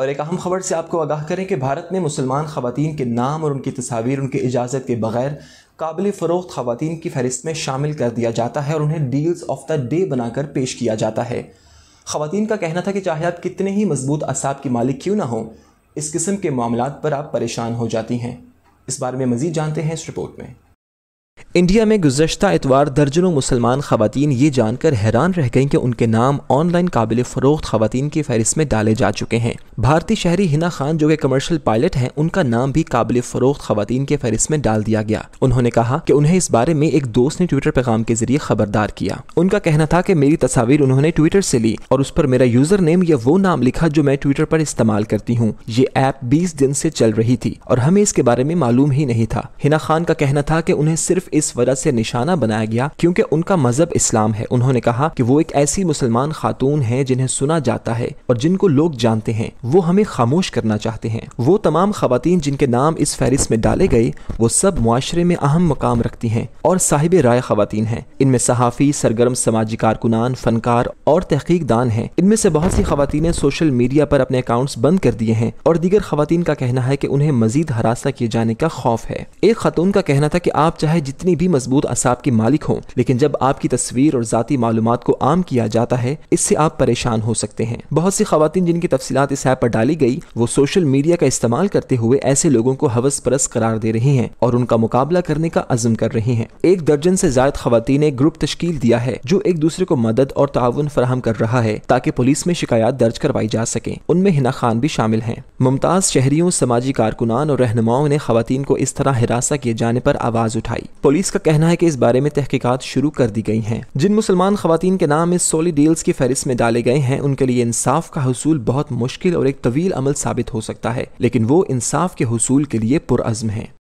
और एक अहम खबर से आपको आगाह करें कि भारत में मुसलमान खवतान के नाम और उनकी तस्वीर उनकी इजाज़त के बगैर काबिल फ़रोख़्त ख़वान की फहरिस्त में शामिल कर दिया जाता है और उन्हें डील्स ऑफ द डे बनाकर पेश किया जाता है ख़वान का कहना था कि चाहे आप कितने ही मजबूत असाब की मालिक क्यों ना हों इस किस्म के मामला पर आप परेशान हो जाती हैं इस बारे में मज़ीद जानते हैं इस रिपोर्ट में इंडिया में गुजशत एतवार दर्जनों मुसलमान खवतान ये जानकर हैरान रह गईं कि उनके नाम ऑनलाइन काबिल फ़रोख्त खवतान की फहरिस्त में डाले जा चुके हैं भारतीय शहरी हिना खान जो कि कमर्शियल पायलट हैं उनका नाम भी काबिल फ़रोख्त खवतान के फहरिस्त में डाल दिया गया उन्होंने कहा कि उन्हें इस बारे में एक दोस्त ने ट्विटर पैगाम के जरिए खबरदार किया उनका कहना था कि मेरी तस्वीर उन्होंने ट्विटर से ली और उस पर मेरा यूजर नेम या वो नाम लिखा जो मैं ट्विटर पर इस्तेमाल करती हूँ ये ऐप बीस दिन से चल रही थी और हमें इसके बारे में मालूम ही नहीं था हिना खान का कहना था कि उन्हें सिर्फ इस वजह से निशाना बनाया गया क्योंकि उनका मजहब इस्लाम है उन्होंने कहा कि वो एक ऐसी मुसलमान खातून है जिन्हें सुना जाता है और जिनको लोग जानते हैं वो हमें खामोश करना चाहते हैं वो तमाम खातन जिनके नाम इस फहरिस्त में डाले गए वो सब मुआरे में अहम मकाम रखती हैं और साहिब राय खातन हैं इनमें सहाफ़ी सरगर्म समाजी कारकुनान फनकार और तहकीकदान हैं इनमें से बहुत सी खातन सोशल मीडिया पर अपने अकाउंट्स बंद कर दिए हैं और दीगर खातन का कहना है कि उन्हें मजीद हरासा किए जाने का खौफ है एक खातून का कहना था कि आप चाहे जितनी कितनी भी मजबूत असाब के मालिक हों लेकिन जब आपकी तस्वीर और ज़ाती मालूम को आम किया जाता है इससे आप परेशान हो सकते हैं बहुत सी खातन जिनकी तफसीत इस ऐप पर डाली गई वो सोशल मीडिया का इस्तेमाल करते हुए ऐसे लोगों को हवस परस करार दे रहे हैं और उनका मुकाबला करने का अजम कर रहे हैं एक दर्जन से जायद खातन ने ग्रुप तश्ल दिया है जो एक दूसरे को मदद और ताउन फराहम कर रहा है ताकि पुलिस में शिकायत दर्ज करवाई जा सके उनमें हिना खान भी शामिल है मुमताज शहरियों समाजी कारकुनान और रहनुमाओं ने खातन को इस तरह हिरासा किए जाने पर आवाज उठाई पुलिस पुलिस का कहना है कि इस बारे में तहकीकात शुरू कर दी गई हैं जिन मुसलमान खातन के नाम इस सोली डील्स की फहरिस्त में डाले गए हैं उनके लिए इंसाफ का हसूल बहुत मुश्किल और एक तवील अमल साबित हो सकता है लेकिन वो इंसाफ के हसूल के लिए पुरज़म है